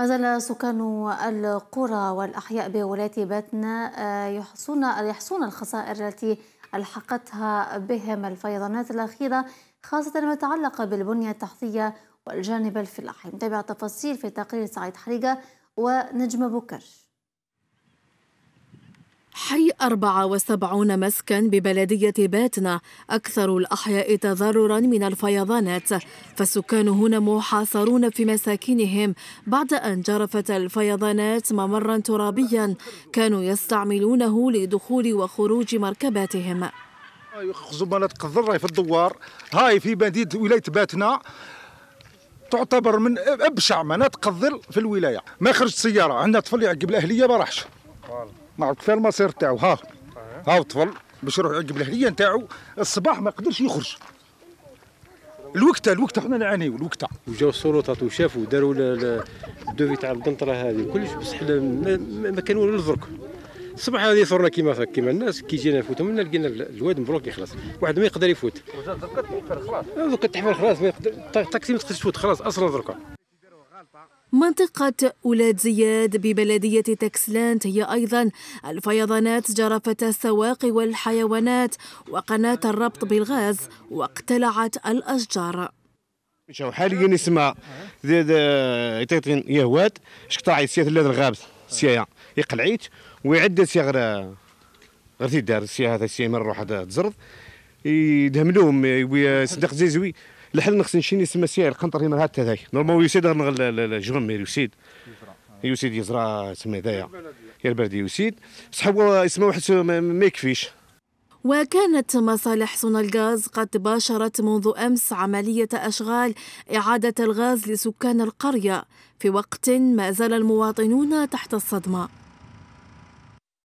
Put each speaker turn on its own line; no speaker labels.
ما زال سكان القرى والأحياء بولاية باتنا آه، يحصون يحصون الخسائر التي ألحقتها بهم الفيضانات الأخيرة خاصة ما يتعلق بالبنية التحتية والجانب الفلاحي نتابع التفاصيل في تقرير سعيد حريقة ونجم بوكر.
حي 74 مسكا ببلدية باتنا أكثر الأحياء تضررا من الفيضانات فالسكان هنا محاصرون في مساكنهم بعد أن جرفت الفيضانات ممرا ترابيا كانوا يستعملونه لدخول وخروج مركباتهم
يخزوا مناطق في الدوار هاي في مدينة ولاية باتنا تعتبر من ابشع مناطق الظل في الولايه ما خرجت سياره عندنا طفل يعقب الاهليه ما راحش عرفت الطفل المصير تاعو ها أه. ها الطفل باش يروح يعجب الاهليه نتاعو الصباح ما يقدرش يخرج
الوقت الوقت حنا نعانيو الوقت وجاو السلطات وشافوا داروا الدوفي تاع القنطره هذه وكلش بصح ما كان والو درك الصباح هذه صرنا كيما كيما الناس كي جينا نفوتوا منا لقينا الواد مبروك خلاص واحد ما يقدر يفوت
دركا
آه، تحفر خلاص ما يقدر الطاكسي ما تقدرش تفوت خلاص اصلا دركا
منطقة أولاد زياد ببلدية تكسلانت هي أيضا الفيضانات جرفت السواقي والحيوانات وقناة الربط بالغاز واقتلعت الأشجار
حاليا نسمع زاد يطيطين يهوات شقطع سيات ولاد الغاب سيايا يقلعيت ويعد سيا غير غير تيدار سيا هذا سيا من روح تزرد يدهملوهم لهم صدق زيزوي الحل نخصني شي نسمى سير قنطر هنا هات هذاك نورمالمون يسيد الجرم يسيد يسيد يزرع تما هذايا يا البلديه يسيد بصح هو اسمه واحد ما يكفيش
وكانت مصالح صنع الغاز قد باشرت منذ أمس عملية أشغال إعادة الغاز لسكان القرية في وقت ما زال المواطنون تحت الصدمة